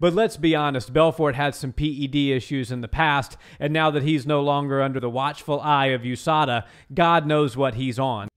But let's be honest, Belfort had some PED issues in the past, and now that he's no longer under the watchful eye of USADA, God knows what he's on.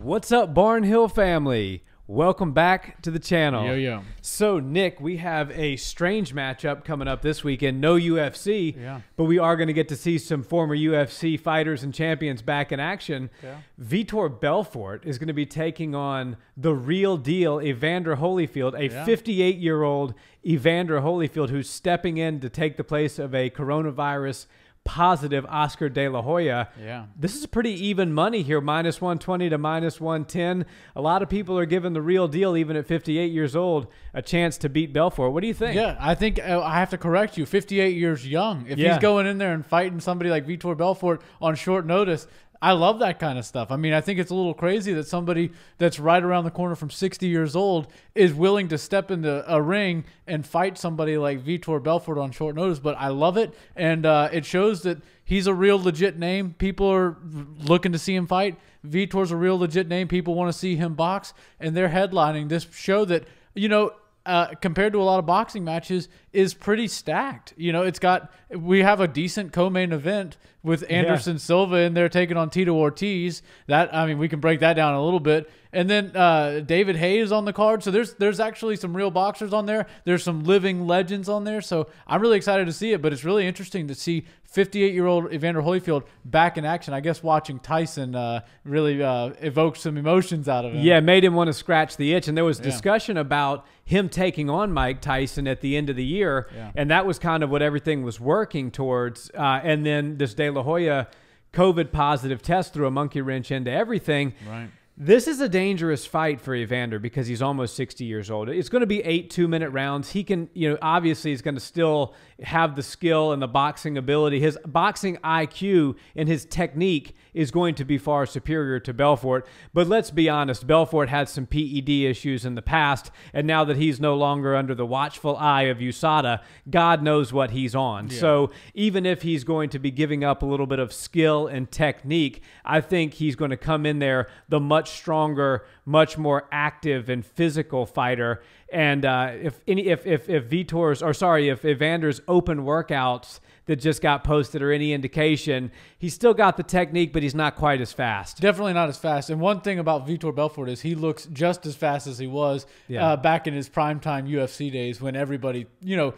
What's up, Barnhill family? Welcome back to the channel. Yo, yo. So, Nick, we have a strange matchup coming up this weekend. No UFC, yeah. but we are going to get to see some former UFC fighters and champions back in action. Yeah. Vitor Belfort is going to be taking on the real deal Evander Holyfield, a yeah. 58 year old Evander Holyfield who's stepping in to take the place of a coronavirus positive Oscar De La Hoya. Yeah. This is pretty even money here, minus 120 to minus 110. A lot of people are giving the real deal, even at 58 years old, a chance to beat Belfort. What do you think? Yeah, I think uh, I have to correct you. 58 years young. If yeah. he's going in there and fighting somebody like Vitor Belfort on short notice, I love that kind of stuff. I mean, I think it's a little crazy that somebody that's right around the corner from 60 years old is willing to step into a ring and fight somebody like Vitor Belfort on short notice. But I love it, and uh, it shows that he's a real legit name. People are looking to see him fight. Vitor's a real legit name. People want to see him box, and they're headlining this show that you know uh, compared to a lot of boxing matches is pretty stacked. You know, it's got we have a decent co-main event with Anderson yeah. Silva in there taking on Tito Ortiz. That I mean, we can break that down a little bit. And then uh, David Hayes on the card. So there's there's actually some real boxers on there. There's some living legends on there. So I'm really excited to see it. But it's really interesting to see 58 year old Evander Holyfield back in action. I guess watching Tyson uh, really uh, evoked some emotions out of him. Yeah, made him want to scratch the itch. And there was discussion yeah. about him taking on Mike Tyson at the end of the year. Yeah. And that was kind of what everything was working towards. Uh, and then this De La Hoya COVID positive test threw a monkey wrench into everything. Right. This is a dangerous fight for Evander because he's almost 60 years old. It's going to be eight two minute rounds. He can, you know, obviously he's going to still have the skill and the boxing ability. His boxing IQ and his technique is going to be far superior to Belfort. But let's be honest, Belfort had some PED issues in the past. And now that he's no longer under the watchful eye of USADA, God knows what he's on. Yeah. So even if he's going to be giving up a little bit of skill and technique, I think he's going to come in there the much much stronger, much more active and physical fighter. And uh, if any, if if if Vitor's or sorry, if Evander's open workouts that just got posted or any indication, he's still got the technique, but he's not quite as fast. Definitely not as fast. And one thing about Vitor Belfort is he looks just as fast as he was yeah. uh, back in his primetime UFC days when everybody, you know,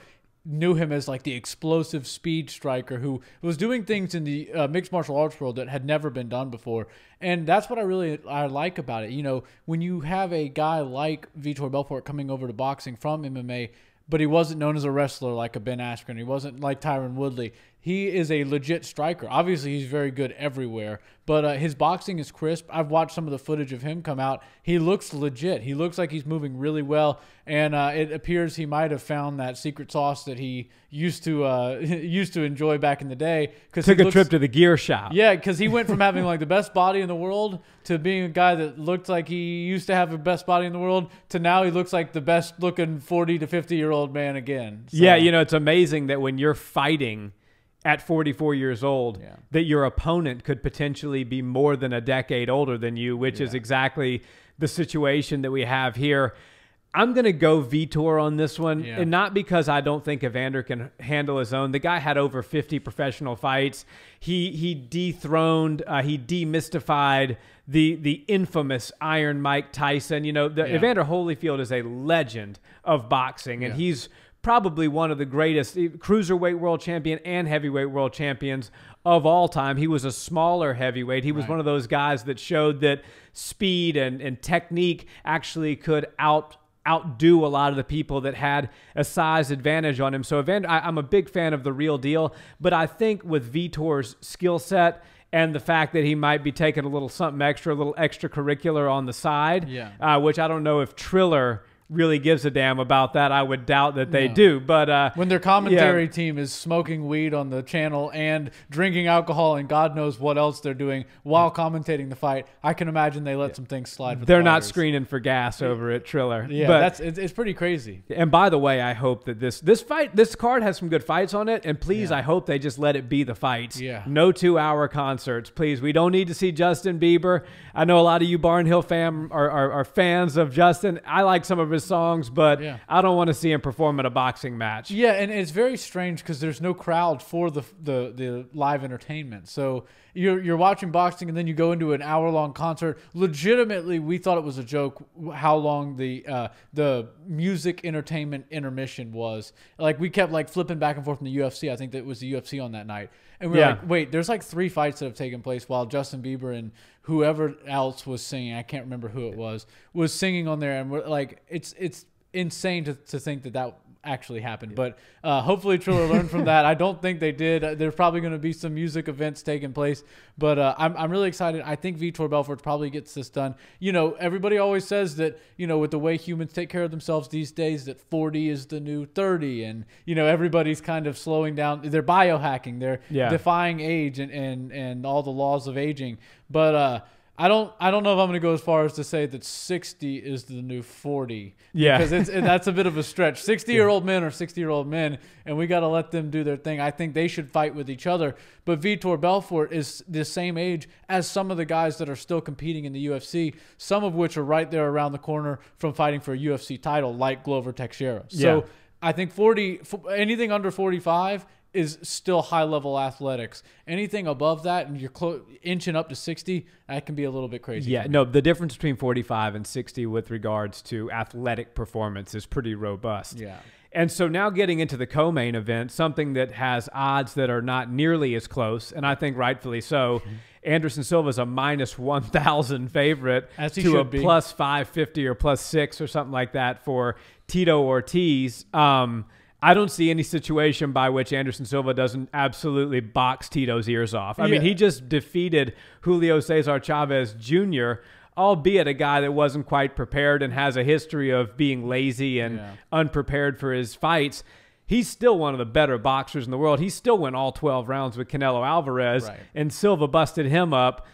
knew him as like the explosive speed striker who was doing things in the uh, mixed martial arts world that had never been done before. And that's what I really I like about it. You know, when you have a guy like Vitor Belfort coming over to boxing from MMA, but he wasn't known as a wrestler like a Ben Askren. He wasn't like Tyron Woodley he is a legit striker. Obviously, he's very good everywhere, but uh, his boxing is crisp. I've watched some of the footage of him come out. He looks legit. He looks like he's moving really well, and uh, it appears he might have found that secret sauce that he used to uh, used to enjoy back in the day. Because took a looks, trip to the gear shop. Yeah, because he went from having like the best body in the world to being a guy that looked like he used to have the best body in the world to now he looks like the best looking forty to fifty year old man again. So. Yeah, you know it's amazing that when you're fighting at 44 years old yeah. that your opponent could potentially be more than a decade older than you, which yeah. is exactly the situation that we have here. I'm going to go Vitor on this one, yeah. and not because I don't think Evander can handle his own. The guy had over 50 professional fights. He he dethroned, uh, he demystified the the infamous Iron Mike Tyson. You know, the, yeah. Evander Holyfield is a legend of boxing, and yeah. he's probably one of the greatest cruiserweight world champion and heavyweight world champions of all time. He was a smaller heavyweight. He was right. one of those guys that showed that speed and, and technique actually could out outdo a lot of the people that had a size advantage on him. So Evander, I, am a big fan of the real deal, but I think with Vitor's skill set and the fact that he might be taking a little something extra, a little extracurricular on the side, yeah. uh, which I don't know if Triller really gives a damn about that. I would doubt that they no. do. But uh, when their commentary yeah. team is smoking weed on the channel and drinking alcohol and God knows what else they're doing while commentating the fight, I can imagine they let yeah. some things slide. they're the not screening for gas over at Triller. Yeah, but, that's it's, it's, pretty crazy. And by the way, I hope that this this fight this card has some good fights on it. And please, yeah. I hope they just let it be the fights. Yeah. No two hour concerts, please. We don't need to see Justin Bieber. I know a lot of you Barnhill fam are, are, are fans of Justin. I like some of his songs, but yeah. I don't want to see him perform at a boxing match. Yeah, and it's very strange because there's no crowd for the the the live entertainment. So you're you're watching boxing and then you go into an hour long concert. Legitimately, we thought it was a joke how long the uh, the music entertainment intermission was. Like we kept like flipping back and forth in the UFC. I think that was the UFC on that night, and we are yeah. like, wait, there's like three fights that have taken place while Justin Bieber and whoever else was singing. I can't remember who it was was singing on there, and we're like, it's it's insane to, to think that that actually happened. Yeah. But uh, hopefully, Triller learned from that. I don't think they did. Uh, there's probably going to be some music events taking place, but uh, I'm, I'm really excited. I think Vitor Belfort probably gets this done. You know, everybody always says that, you know, with the way humans take care of themselves these days, that 40 is the new 30. And, you know, everybody's kind of slowing down. They're biohacking, they're yeah. defying age and, and, and all the laws of aging. But, uh, I don't I don't know if I'm going to go as far as to say that 60 is the new 40. Yeah, because it's it, that's a bit of a stretch. 60 year old men are 60 year old men, and we got to let them do their thing. I think they should fight with each other. But Vitor Belfort is the same age as some of the guys that are still competing in the UFC. Some of which are right there around the corner from fighting for a UFC title, like Glover Teixeira. So yeah. I think 40 anything under 45 is still high level athletics. Anything above that, and you're clo- inching up to 60, that can be a little bit crazy. Yeah, no, the difference between 45 and 60 with regards to athletic performance is pretty robust. Yeah. And so now getting into the co main event, something that has odds that are not nearly as close, and I think rightfully so. Anderson Silva is a minus 1,000 favorite to a plus 550 or plus six or something like that for Tito Ortiz. Um, I don't see any situation by which Anderson Silva doesn't absolutely box Tito's ears off. I yeah. mean, he just defeated Julio Cesar Chavez Jr., albeit a guy that wasn't quite prepared and has a history of being lazy and yeah. unprepared for his fights he's still one of the better boxers in the world. He still went all 12 rounds with Canelo Alvarez, right. and Silva busted him up.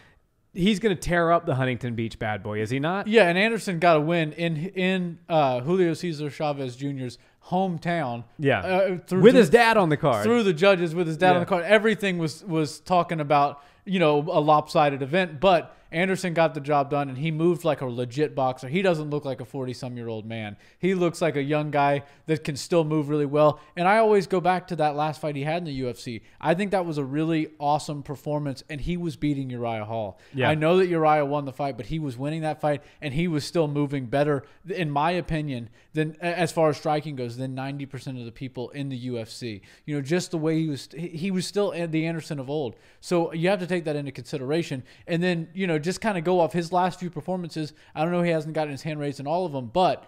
He's going to tear up the Huntington Beach bad boy, is he not? Yeah, and Anderson got a win in in uh, Julio Cesar Chavez Jr.'s hometown. Yeah, uh, through, with his dad on the card. Through the judges with his dad yeah. on the card. Everything was was talking about you know a lopsided event, but Anderson got the job done and he moved like a legit boxer. He doesn't look like a 40 some year old man. He looks like a young guy that can still move really well. And I always go back to that last fight he had in the UFC. I think that was a really awesome performance and he was beating Uriah Hall. Yeah. I know that Uriah won the fight, but he was winning that fight and he was still moving better, in my opinion, than as far as striking goes, than 90% of the people in the UFC. You know, just the way he was, he was still the Anderson of old. So you have to take that into consideration. And then, you know, just kind of go off his last few performances. I don't know he hasn't gotten his hand raised in all of them, but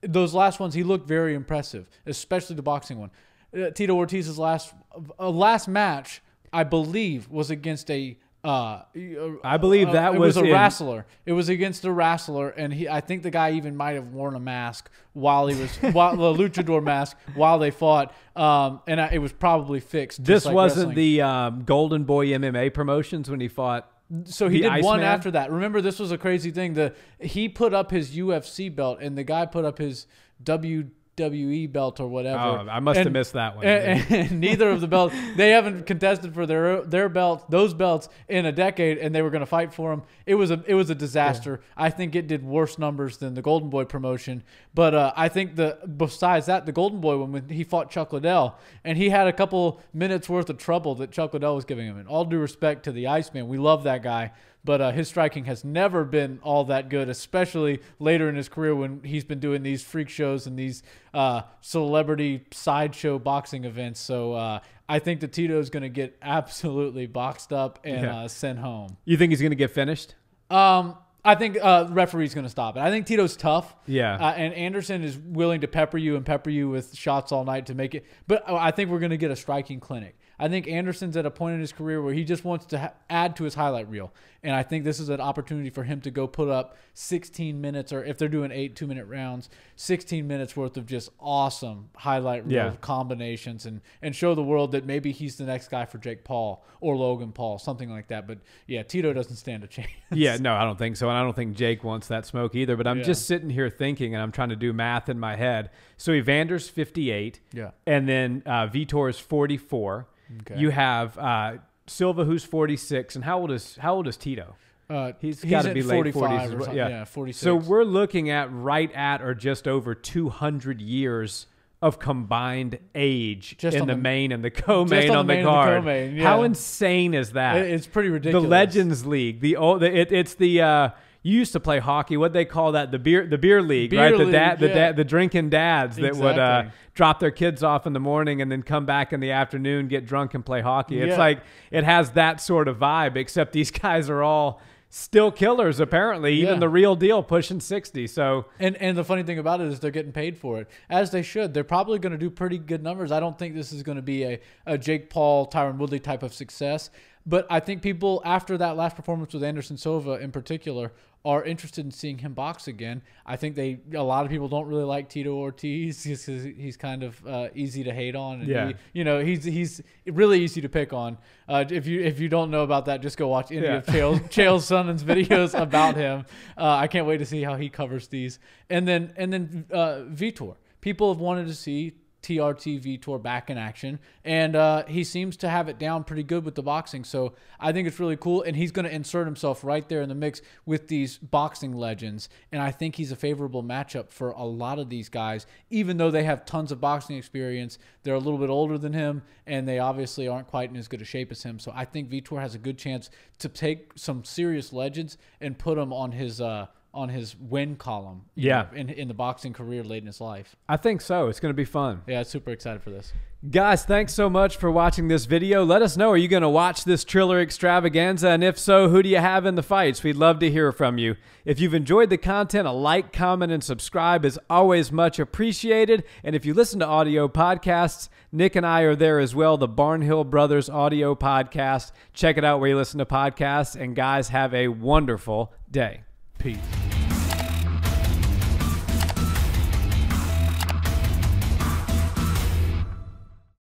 those last ones he looked very impressive, especially the boxing one. Uh, Tito Ortiz's last uh, last match, I believe, was against a. Uh, uh I believe uh, that was, was, a in- wrestler. It was against a wrestler, and he. I think the guy even might have worn a mask while he was while the luchador mask while they fought. Um, and I, it was probably fixed. This like wasn't wrestling. the um, Golden Boy MMA promotions when he fought so he did Ice one Man? after that. Remember, this was a crazy thing. The he put up his UFC belt, and the guy put up his W WWE belt or whatever. Oh, I must and, have missed that one. And, and neither of the belts, they haven't contested for their their belts, those belts in a decade, and they were going to fight for them. It was a it was a disaster. Yeah. I think it did worse numbers than the Golden Boy promotion. But uh, I think the besides that, the Golden Boy one when he fought Chuck Liddell, and he had a couple minutes worth of trouble that Chuck Liddell was giving him. And all due respect to the Iceman, we love that guy but uh, his striking has never been all that good, especially later in his career when he's been doing these freak shows and these uh, celebrity sideshow boxing events. So uh, I think that Tito is going to get absolutely boxed up and yeah. Uh, sent home. You think he's going to get finished? Um, I think uh, referee's going to stop it. I think Tito's tough. Yeah. Uh, and Anderson is willing to pepper you and pepper you with shots all night to make it. But oh, I think we're going to get a striking clinic. I think Anderson's at a point in his career where he just wants to ha- add to his highlight reel. And I think this is an opportunity for him to go put up 16 minutes, or if they're doing eight two minute rounds, 16 minutes worth of just awesome highlight reel yeah. combinations and, and show the world that maybe he's the next guy for Jake Paul or Logan Paul, something like that. But yeah, Tito doesn't stand a chance. Yeah, no, I don't think so. And I don't think Jake wants that smoke either. But I'm yeah. just sitting here thinking and I'm trying to do math in my head. So Evander's 58. Yeah. And then uh, is 44. Okay. You have uh, Silva, who's 46, and how old is how old is Tito? Uh, he's got to be late 40s. Yeah. yeah, 46. So we're looking at right at or just over 200 years of combined age just in the, the, main and the co-main on, on, the, the card. The yeah. How insane is that? It, it's pretty ridiculous. The Legends League, the old, it, it's the uh, you used to play hockey. What they call that? The beer, the beer league, beer right? League, the dad, yeah. the dad, the drinking dads that would uh, drop their kids off in the morning and then come back in the afternoon, get drunk and play hockey. Yeah. It's like it has that sort of vibe, except these guys are all still killers apparently even yeah. the real deal pushing 60 so and and the funny thing about it is they're getting paid for it as they should they're probably going to do pretty good numbers i don't think this is going to be a, a jake paul tyron woodley type of success but i think people after that last performance with anderson silva in particular are interested in seeing him box again. I think they a lot of people don't really like Tito Ortiz because he's kind of uh, easy to hate on. yeah, he, you know he's he's really easy to pick on. Uh, if you if you don't know about that, just go watch any yeah. of Chael, Chael Sonnen's videos about him. Uh, I can't wait to see how he covers these. And then and then uh, Vitor, people have wanted to see TRT Vitor back in action. And uh, he seems to have it down pretty good with the boxing. So I think it's really cool. And he's going to insert himself right there in the mix with these boxing legends. And I think he's a favorable matchup for a lot of these guys, even though they have tons of boxing experience. They're a little bit older than him, and they obviously aren't quite in as good a shape as him. So I think Vitor has a good chance to take some serious legends and put them on his. Uh, on his win column. Yeah, know, in in the boxing career late in his life. I think so. It's going to be fun. Yeah, super excited for this. Guys, thanks so much for watching this video. Let us know, are you going to watch this Triller extravaganza? And if so, who do you have in the fights? We'd love to hear from you. If you've enjoyed the content, a like, comment, and subscribe is always much appreciated. And if you listen to audio podcasts, Nick and I are there as well, the Barnhill Brothers audio podcast. Check it out where you listen to podcasts. And guys, have a wonderful day. Peace.